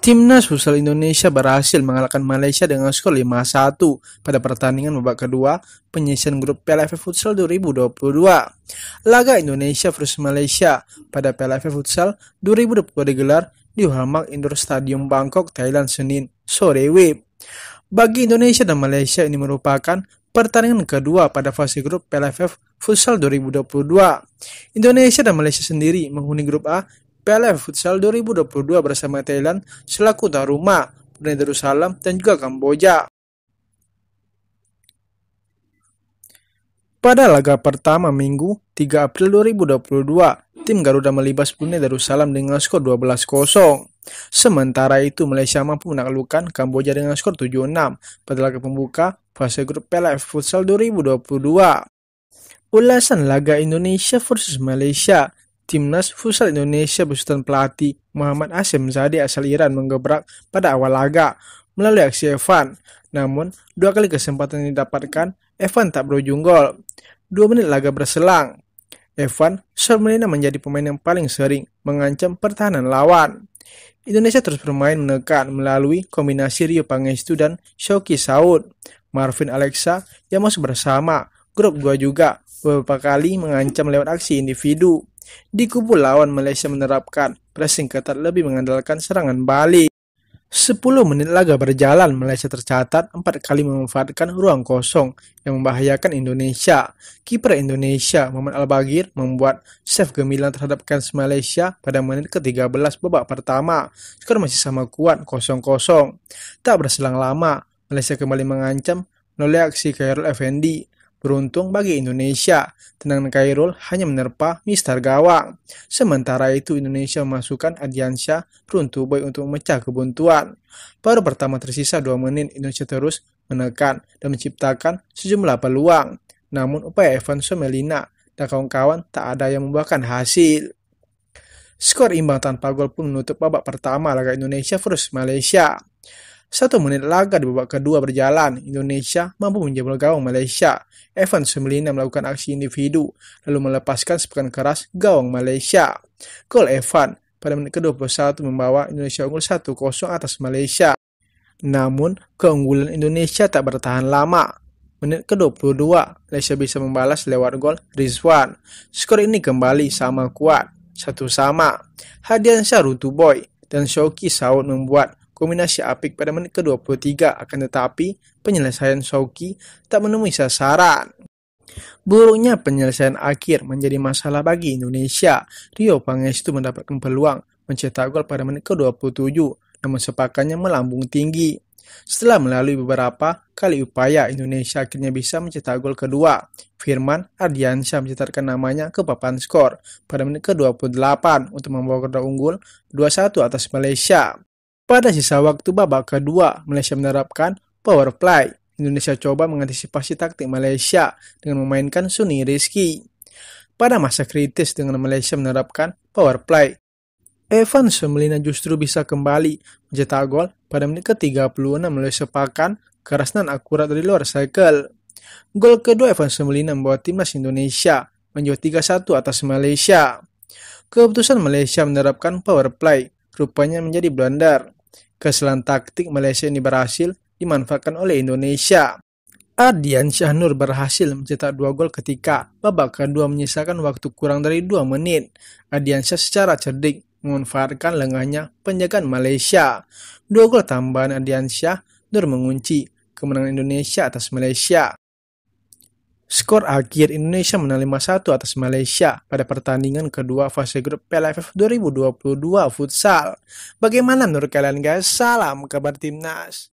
Timnas futsal Indonesia berhasil mengalahkan Malaysia dengan skor 5-1 pada pertandingan babak kedua penyisian grup PLFF Futsal 2022. Laga Indonesia versus Malaysia pada PLFF Futsal 2022 digelar di Hamak Indoor Stadium Bangkok, Thailand Senin sore WIB. Bagi Indonesia dan Malaysia ini merupakan pertandingan kedua pada fase grup PLFF Futsal 2022. Indonesia dan Malaysia sendiri menghuni grup A PLF Futsal 2022 bersama Thailand selaku tuan rumah, Brunei Darussalam, dan juga Kamboja. Pada laga pertama Minggu 3 April 2022, tim Garuda melibas Brunei Darussalam dengan skor 12-0. Sementara itu Malaysia mampu menaklukkan Kamboja dengan skor 7-6 pada laga pembuka fase grup PLF Futsal 2022. Ulasan laga Indonesia versus Malaysia Timnas Futsal Indonesia besutan pelatih Muhammad Asim Zadi asal Iran menggebrak pada awal laga melalui aksi Evan. Namun, dua kali kesempatan yang didapatkan, Evan tak berujung gol. Dua menit laga berselang. Evan Sormelina menjadi pemain yang paling sering mengancam pertahanan lawan. Indonesia terus bermain menekan melalui kombinasi Rio Pangestu dan Shoki Saud. Marvin Alexa yang masuk bersama grup gue juga beberapa kali mengancam lewat aksi individu. Di kubu lawan Malaysia menerapkan pressing ketat lebih mengandalkan serangan balik. 10 menit laga berjalan, Malaysia tercatat 4 kali memanfaatkan ruang kosong yang membahayakan Indonesia. Kiper Indonesia, Muhammad Al-Bagir, membuat save gemilang terhadap Kans Malaysia pada menit ke-13 babak pertama. Skor masih sama kuat, 0-0. Tak berselang lama, Malaysia kembali mengancam melalui aksi Khairul Effendi. Beruntung bagi Indonesia, tenang Kairul hanya menerpa Mister Gawang. Sementara itu Indonesia memasukkan Adiansyah runtuh baik untuk memecah kebuntuan. Baru pertama tersisa 2 menit Indonesia terus menekan dan menciptakan sejumlah peluang. Namun upaya Evan Somelina dan kawan-kawan tak ada yang membuahkan hasil. Skor imbang tanpa gol pun menutup babak pertama laga Indonesia versus Malaysia. Satu menit laga di babak kedua berjalan, Indonesia mampu menjebol gawang Malaysia. Evan Melina melakukan aksi individu, lalu melepaskan sepekan keras gawang Malaysia. Gol Evan pada menit ke-21 membawa Indonesia unggul 1-0 atas Malaysia. Namun, keunggulan Indonesia tak bertahan lama. Menit ke-22, Malaysia bisa membalas lewat gol Rizwan. Skor ini kembali sama kuat, satu sama. Hadian Syarutu dan Shoki Saud membuat Kombinasi apik pada menit ke-23, akan tetapi penyelesaian Shauki tak menemui sasaran. Buruknya penyelesaian akhir menjadi masalah bagi Indonesia. Rio Pangestu mendapatkan peluang mencetak gol pada menit ke-27, namun sepakannya melambung tinggi. Setelah melalui beberapa kali upaya, Indonesia akhirnya bisa mencetak gol kedua. Firman Ardiansyah mencetakkan namanya ke papan skor pada menit ke-28 untuk membawa kota unggul 2-1 atas Malaysia. Pada sisa waktu babak kedua, Malaysia menerapkan power play. Indonesia coba mengantisipasi taktik Malaysia dengan memainkan Suni Rizky. Pada masa kritis dengan Malaysia menerapkan power play, Evan Semelina justru bisa kembali mencetak gol pada menit ke-36 melalui sepakan kerasnan akurat dari luar cycle. Gol kedua Evan Semelina membawa timnas Indonesia menjadi 3-1 atas Malaysia. Keputusan Malaysia menerapkan power play rupanya menjadi blunder Kesalahan taktik Malaysia ini berhasil dimanfaatkan oleh Indonesia. Ardian Syahnur berhasil mencetak dua gol ketika babak kedua menyisakan waktu kurang dari dua menit. Ardiansyah secara cerdik memanfaatkan lengahnya penjagaan Malaysia. Dua gol tambahan Ardiansyah Nur mengunci kemenangan Indonesia atas Malaysia. Skor akhir Indonesia menang 5-1 atas Malaysia pada pertandingan kedua fase grup PLFF 2022 futsal. Bagaimana menurut kalian guys? Salam kabar timnas.